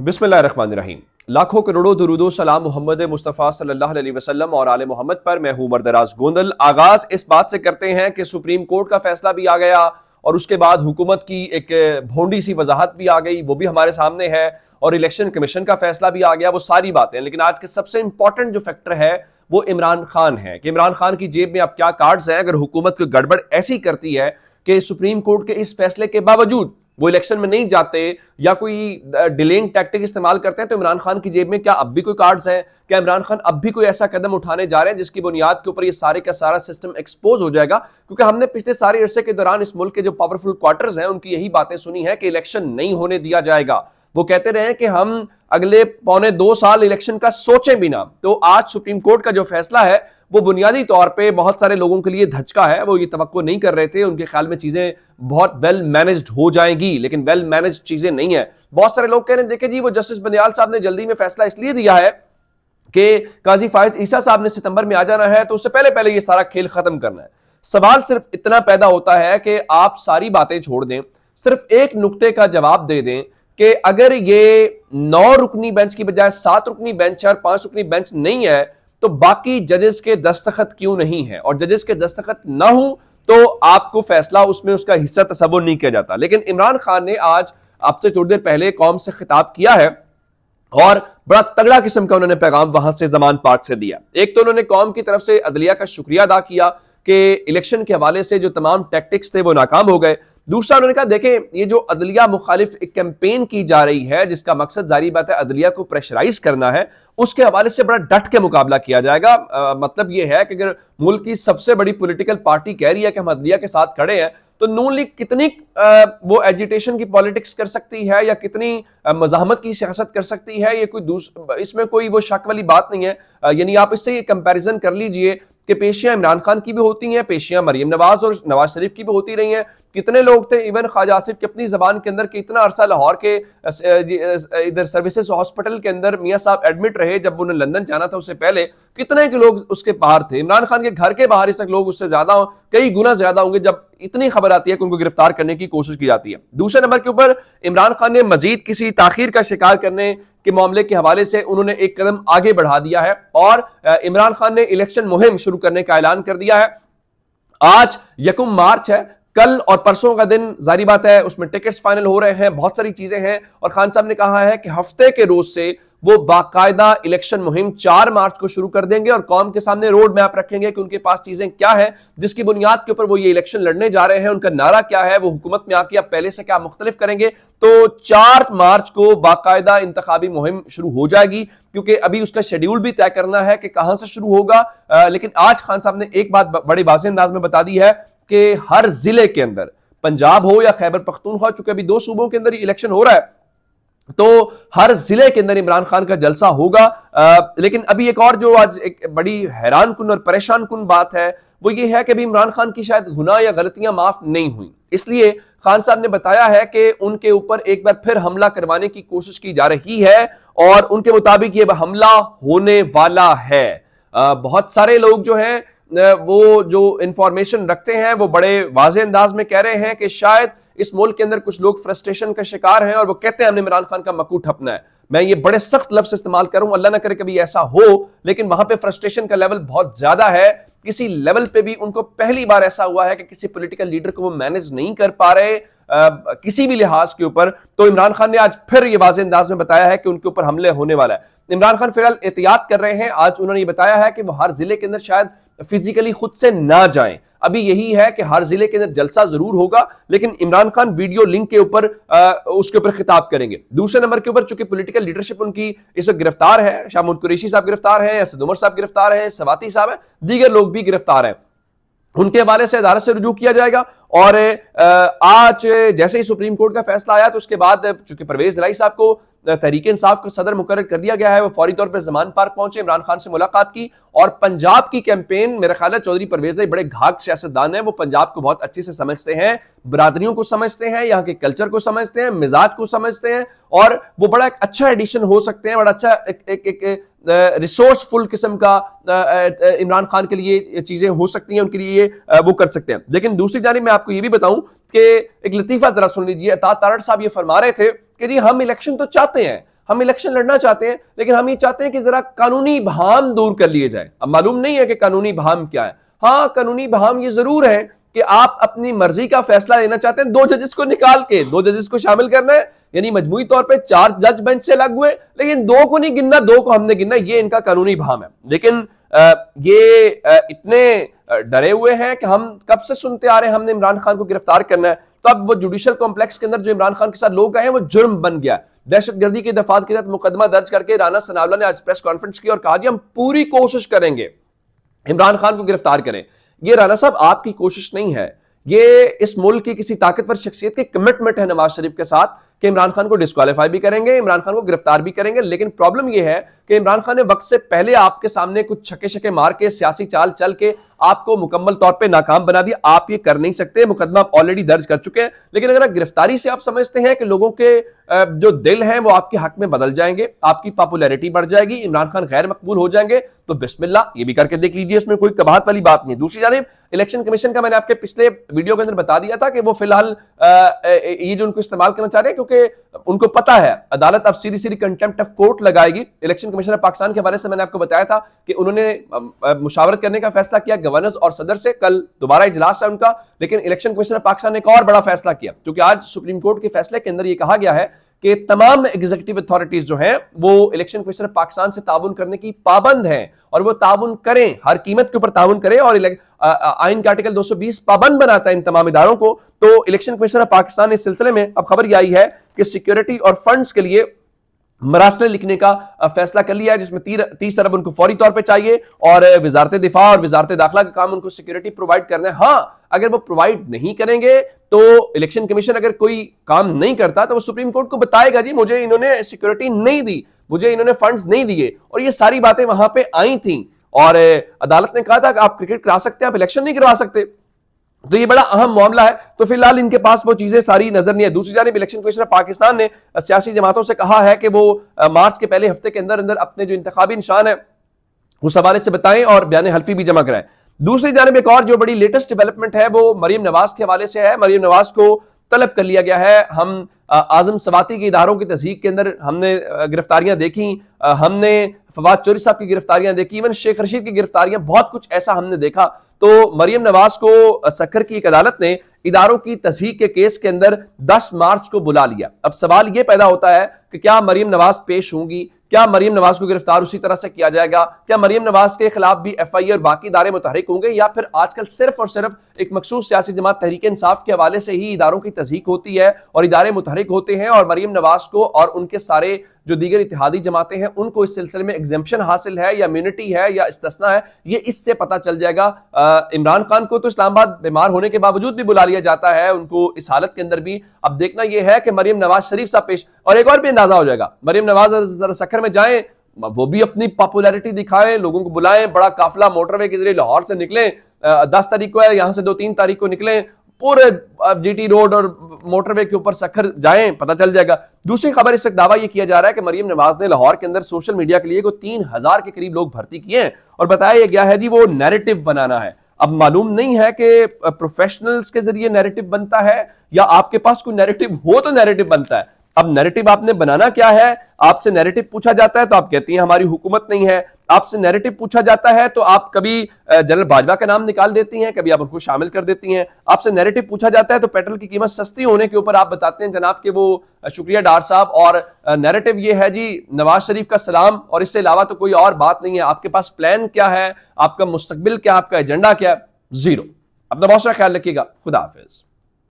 रहीम लाखों करोड़ों दरुदो सलाम मोहम्मद मुस्तफ़ा सल्लल्लाहु अलैहि वसल्लम और आल मोहम्मद पर मैं हूं मरदराज गोंदल आगाज इस बात से करते हैं कि सुप्रीम कोर्ट का फैसला भी आ गया और उसके बाद हुकूमत की एक भोंडी सी वजाहत भी आ गई वो भी हमारे सामने है और इलेक्शन कमीशन का फैसला भी आ गया वो सारी बातें लेकिन आज के सबसे इंपॉर्टेंट जो फैक्टर है वो इमरान खान है कि इमरान खान की जेब में अब क्या कार्ड्स हैं अगर हुकूमत को गड़बड़ ऐसी करती है कि सुप्रीम कोर्ट के इस फैसले के बावजूद वो इलेक्शन में नहीं जाते या कोई डिलेइंग टैक्टिक इस्तेमाल करते हैं तो इमरान खान की जेब में क्या अब भी कोई कार्ड्स हैं क्या इमरान खान अब भी कोई ऐसा कदम उठाने जा रहे हैं जिसकी बुनियाद के ऊपर ये सारे का सारा सिस्टम एक्सपोज हो जाएगा क्योंकि हमने पिछले सारे अरसे के दौरान इस मुल्क के जो पावरफुल क्वार्टर्स हैं उनकी यही बातें सुनी है कि इलेक्शन नहीं होने दिया जाएगा वो कहते रहे कि हम अगले पौने दो साल इलेक्शन का सोचें भी ना तो आज सुप्रीम कोर्ट का जो फैसला है वो बुनियादी तौर पे बहुत सारे लोगों के लिए धचका है वो ये तो नहीं कर रहे थे उनके ख्याल में चीज़ें बहुत वेल मैनेज्ड हो जाएंगी लेकिन वेल मैनेज चीज़ें नहीं है बहुत सारे लोग कह रहे हैं देखे जी वो जस्टिस बनियाल साहब ने जल्दी में फैसला इसलिए दिया है कि काजी फायज ईसा साहब ने सितंबर में आ जाना है तो उससे पहले पहले ये सारा खेल खत्म करना है सवाल सिर्फ इतना पैदा होता है कि आप सारी बातें छोड़ दें सिर्फ एक नुकते का जवाब दे दें कि अगर ये नौ रुकनी बेंच की बजाय सात रुकनी बेंच है और पांच रुकनी बेंच नहीं है तो बाकी जजेस के दस्तखत क्यों नहीं है और जजेस के दस्तखत ना हो तो आपको फैसला उसमें उसका हिस्सा तस्वर नहीं किया जाता लेकिन इमरान खान ने आज आपसे थोड़ी देर पहले कौम से खिताब किया है और बड़ा तगड़ा किस्म का उन्होंने पैगाम वहां से जमान पार्क से दिया एक तो उन्होंने कौम की तरफ से अदलिया का शुक्रिया अदा किया कि इलेक्शन के हवाले से जो तमाम टैक्टिक्स थे वो नाकाम हो गए दूसरा उन्होंने कहा देखें ये जो अदलिया मुखालिफ एक कैंपेन की जा रही है जिसका मकसद जारी बात है अदलिया को प्रेशराइज करना है उसके हवाले से बड़ा डट के मुकाबला किया जाएगा आ, मतलब ये है कि अगर मुल्क की सबसे बड़ी पोलिटिकल पार्टी कह रही है कि हम अदलिया के साथ खड़े हैं तो नून लीग कितनी आ, वो एजिटेशन की पॉलिटिक्स कर सकती है या कितनी मजामत की सियासत कर सकती है ये कोई इसमें कोई वो शक वाली बात नहीं है यानी आप इससे ये कंपेरिजन कर लीजिए कि पेशियां इमरान खान की भी होती हैं पेशियां मरीम नवाज और नवाज शरीफ की भी होती रही हैं कितने लोग थे इवन ख्वाजा आसिफ की अपनी जबान के अंदर इतना अरसा लाहौर के इधर सर्विसेज हॉस्पिटल के अंदर मियाँ साहब एडमिट रहे जब उन्हें लंदन जाना था उससे पहले कितने के लोग उसके बाहर थे इमरान खान के घर के बाहर इस तक लोग उससे ज्यादा कई गुना ज्यादा होंगे जब इतनी खबर आती है कि उनको गिरफ्तार करने की कोशिश की जाती है दूसरे नंबर के ऊपर इमरान खान ने मजीद किसी ताखिर का शिकार करने के मामले के हवाले से उन्होंने एक कदम आगे बढ़ा दिया है और इमरान खान ने इलेक्शन मुहिम शुरू करने का ऐलान कर दिया है आज यकुम मार्च है कल और परसों का दिन जारी बात है उसमें टिकट्स फाइनल हो रहे हैं बहुत सारी चीजें हैं और खान साहब ने कहा है कि हफ्ते के रोज से वो बाकायदा इलेक्शन मुहिम चार मार्च को शुरू कर देंगे और कौम के सामने रोड मैप रखेंगे कि उनके पास चीजें क्या है जिसकी बुनियाद के ऊपर वो ये इलेक्शन लड़ने जा रहे हैं उनका नारा क्या है वो हुकूमत में आके अब पहले से क्या मुख्तलिफ करेंगे तो चार मार्च को बाकायदा इंतबी मुहिम शुरू हो जाएगी क्योंकि अभी उसका शेड्यूल भी तय करना है कि कहां से शुरू होगा आ, लेकिन आज खान साहब ने एक बात बड़े वाजे अंदाज में बता दी है कि हर जिले के अंदर पंजाब हो या खैबर पख्तूनख्वा चूंकि अभी दो सूबों के अंदर इलेक्शन हो रहा है तो हर जिले के अंदर इमरान खान का जलसा होगा आ, लेकिन अभी एक और जो आज एक बड़ी हैरान कुन और परेशान कुन बात है वो ये है कि अभी इमरान खान की शायद गुना या गलतियां माफ नहीं हुई इसलिए खान साहब ने बताया है कि उनके ऊपर एक बार फिर हमला करवाने की कोशिश की जा रही है और उनके मुताबिक ये हमला होने वाला है आ, बहुत सारे लोग जो हैं वो जो इंफॉर्मेशन रखते हैं वो बड़े वाजे अंदाज में कह रहे हैं कि शायद इस मुल्क के अंदर कुछ लोग फ्रस्ट्रेशन का शिकार हैं और वो कहते हैं हमने इमरान खान का मकू ठपना है मैं ये बड़े सख्त लफ्ज इस्तेमाल करूं अल्लाह ना करे कभी ऐसा हो लेकिन वहां पे फ्रस्ट्रेशन का लेवल बहुत ज्यादा है किसी लेवल पे भी उनको पहली बार ऐसा हुआ है कि किसी पॉलिटिकल लीडर को वो मैनेज नहीं कर पा रहे आ, किसी भी लिहाज के ऊपर तो इमरान खान ने आज फिर ये वाजे अंदाज में बताया है कि उनके ऊपर हमले होने वाला है इमरान खान फिलहाल एहतियात कर रहे हैं आज उन्होंने ये बताया है कि वो हर जिले के अंदर शायद फिजिकली खुद से ना जाएं अभी यही है कि हर जिले के अंदर जलसा जरूर होगा लेकिन इमरान खान वीडियो लिंक के ऊपर उसके ऊपर खिताब करेंगे दूसरे नंबर के ऊपर चूंकि पॉलिटिकल लीडरशिप उनकी इस वक्त गिरफ्तार है शामुद कुरेशी साहब गिरफ्तार है असद उमर साहब गिरफ्तार है सवाती साहब है दीगर लोग भी गिरफ्तार है उनके हवाले से अदालत से रजू किया जाएगा और आज जैसे ही सुप्रीम कोर्ट का फैसला आया तो उसके बाद चूंकि परवेज राई साहब को तहरीक इंसाफ का सदर मुकर कर दिया गया है वो फौरी तौर पर जमान पार्क पहुंचे इमरान खान से मुलाकात की और पंजाब की कैंपेन मेरा ख्याल है चौधरी परवेज राई बड़े घाक सियासतदान है वो पंजाब को बहुत अच्छे से समझते हैं बरादरियों को समझते हैं यहाँ के कल्चर को समझते हैं मिजाज को समझते हैं और वो बड़ा एक अच्छा एडिशन हो सकते हैं बड़ा अच्छा एक, एक, एक, एक रिसोर्सफुल किस्म का इमरान खान के लिए चीज़ें हो सकती हैं उनके लिए वो कर सकते हैं लेकिन दूसरी जानी मैं आपको ये भी बताऊं कि एक लतीफ़ा ज़रा सुन लीजिए तारण साहब ये फरमा रहे थे कि जी हम इलेक्शन तो चाहते हैं हम इलेक्शन लड़ना चाहते हैं लेकिन हम ये चाहते हैं कि ज़रा कानूनी भाम दूर कर लिए जाए अब मालूम नहीं है कि कानूनी भाम क्या है हाँ कानूनी भाम ये ज़रूर है कि आप अपनी मर्जी का फैसला लेना चाहते हैं दो जजेस को निकाल के दो जजेस को शामिल करना है यानी मजमूरी तौर पे चार जज बेंच से अलग हुए लेकिन दो को नहीं गिनना दो को हमने गिनना ये इनका कानूनी भाव है लेकिन ये इतने डरे हुए हैं कि हम कब से सुनते आ रहे हैं हमने इमरान खान को गिरफ्तार करना है तब तो वो जुडिशियल कॉम्प्लेक्स के अंदर जो इमरान खान के साथ लोग आए वो जुर्म बन गया दहशतगर्दी के दफात के साथ मुकदमा दर्ज करके राना सनावला ने आज प्रेस कॉन्फ्रेंस की और कहा कि हम पूरी कोशिश करेंगे इमरान खान को गिरफ्तार करें ये राना साहब आपकी कोशिश नहीं है ये इस मुल्क की किसी ताकतवर शख्सियत के कमिटमेंट है नवाज शरीफ के साथ कि इमरान खान को डिस्कालीफाई भी करेंगे इमरान खान को गिरफ्तार भी करेंगे लेकिन प्रॉब्लम यह है कि इमरान खान ने वक्त से पहले आपके सामने कुछ छके छके मार के सियासी चाल चल के आपको मुकम्मल तौर पे नाकाम बना दिया आप ये कर नहीं सकते मुकदमा आप ऑलरेडी दर्ज कर चुके हैं लेकिन अगर आप गिरफ्तारी से आप समझते हैं कि लोगों के जो दिल हैं वो आपके हक में बदल जाएंगे आपकी पॉपुलैरिटी बढ़ जाएगी इमरान खान गैर मकबूल हो जाएंगे तो बिस्मिल्ला ये भी करके देख लीजिए इसमें कोई कबाहत वाली बात नहीं दूसरी जानब इलेक्शन कमीशन का मैंने आपके पिछले वीडियो के अंदर बता दिया था कि वो फिलहाल ये जो उनको इस्तेमाल करना चाह रहे हैं क्योंकि उनको पता है अदालत अब सीधी सीधी कंटेम्प्ट ऑफ कोर्ट लगाएगी इलेक्शन कमीशन ऑफ पाकिस्तान के बारे से मैंने आपको बताया था कि उन्होंने मुशावरत करने का फैसला किया गवर्नर और सदर से कल दोबारा इजलास था उनका लेकिन इलेक्शन कमीशन ऑफ पाकिस्तान ने एक और बड़ा फैसला किया क्योंकि आज सुप्रीम कोर्ट के फैसले के अंदर यह कहा गया है कि तमाम एग्जीक्यूटिव अथॉरिटीज जो हैं वो इलेक्शन कमीशन पाकिस्तान से ताउन करने की पाबंद हैं और वो ताउन करें हर कीमत के ऊपर ताउन करें और आइन के आर्टिकल 220 पाबंद बनाता है इन तमाम इदारों को तो इलेक्शन कमीशन ऑफ पाकिस्तान इस सिलसिले में अब खबर यह आई है कि सिक्योरिटी और फंड के लिए मरासले लिखने का फैसला कर लिया है जिसमें तीस अरब उनको फौरी तौर पर चाहिए और वजारत दिफा और वजारत दाखिला का काम उनको सिक्योरिटी प्रोवाइड करना है हाँ अगर वो प्रोवाइड नहीं करेंगे तो इलेक्शन कमीशन अगर कोई काम नहीं करता तो वो सुप्रीम कोर्ट को बताएगा जी मुझे इन्होंने सिक्योरिटी नहीं दी मुझे इन्होंने फंड्स नहीं दिए और ये सारी बातें वहां पे आई थी और अदालत ने कहा था कि आप क्रिकेट करा सकते हैं आप इलेक्शन नहीं करवा सकते तो ये बड़ा अहम मामला है तो फिलहाल इनके पास वो चीजें सारी नजर नहीं है दूसरी जानब इलेक्शन कमीशन ऑफ पाकिस्तान ने सियासी जमातों से कहा है कि वो मार्च के पहले हफ्ते के अंदर अंदर अपने जो इंतबी निशान है उस हवाले से बताएं और बयान हल्फी भी जमा कराएं दूसरी जानब एक और जो बड़ी लेटेस्ट डेवलपमेंट है वो मरीम नवाज के हवाले से है मरीम नवाज को तलब कर लिया गया है हम आजम सवाती के इदारों की तस्दीक के अंदर हमने गिरफ्तारियां देखी हमने फवाद चोरी साहब की गिरफ्तारियां देखी इवन शेख रशीद की गिरफ्तारियां बहुत कुछ ऐसा हमने देखा तो मरियम नवाज को सखर की एक अदालत ने इदारों की तस्दीक के केस के अंदर 10 मार्च को बुला लिया अब सवाल यह पैदा होता है कि क्या मरियम नवाज पेश होंगी क्या मरीम नवाज को गिरफ्तार उसी तरह से किया जाएगा क्या मरीम नवाज के खिलाफ भी एफ आई और बाकी इदारे मुतहरिक होंगे या फिर आजकल सिर्फ और सिर्फ एक मखसूस सियासी जमात तहरीक इंसाफ के हवाले से ही इदारों की तस्दीक होती है और इदारे मुतहरिक होते हैं और मरीम नवाज को और उनके सारे जो दीगर इतिहादी जमातें हैं उनको इस सिलसिले में एग्जेपन हासिल है या इम्यूनिटी है या इस्तना है ये इससे पता चल जाएगा इमरान खान को तो इस्लामाबाद बीमार होने के बावजूद भी बुला लिया जाता है उनको इस हालत के अंदर भी अब देखना यह है कि मरीम नवाज शरीफ साहब पेश और एक और भी अंदाजा हो जाएगा मरीम नवाज सखर में जाए वो भी अपनी पॉपुलैरिटी दिखाएं लोगों को बुलाएं बड़ा काफिला मोटरवे के जरिए लाहौर से निकलें दस तारीख को है यहां से दो तीन तारीख को निकलें पूरे जीटी रोड और मोटरवे के ऊपर सखर जाए पता चल जाएगा दूसरी खबर इस वक्त दावा यह किया जा रहा है कि मरीम नवाज ने लाहौर के अंदर सोशल मीडिया के लिए को तीन हजार के करीब लोग भर्ती किए हैं और बताया गया है जी वो नैरेटिव बनाना है अब मालूम नहीं है कि प्रोफेशनल्स के जरिए नैरेटिव बनता है या आपके पास कोई नैरेटिव हो तो नैरेटिव बनता है अब नैरेटिव आपने बनाना क्या है आपसे नैरेटिव पूछा जाता है तो आप कहती हैं हमारी हुकूमत नहीं है आपसे नैरेटिव पूछा जाता है तो आप कभी जनरल बाजवा का नाम निकाल देती हैं कभी आप उनको शामिल कर देती हैं आपसे नैरेटिव पूछा जाता है तो पेट्रोल की कीमत सस्ती होने के ऊपर आप बताते हैं जनाब के वो शुक्रिया डार साहब और नैरेटिव ये है जी नवाज शरीफ का सलाम और इससे अलावा तो कोई और बात नहीं है आपके पास प्लान क्या है आपका मुस्तबिल क्या आपका एजेंडा क्या जीरो अपना बहुत सारा ख्याल रखिएगा खुदा हाफिज़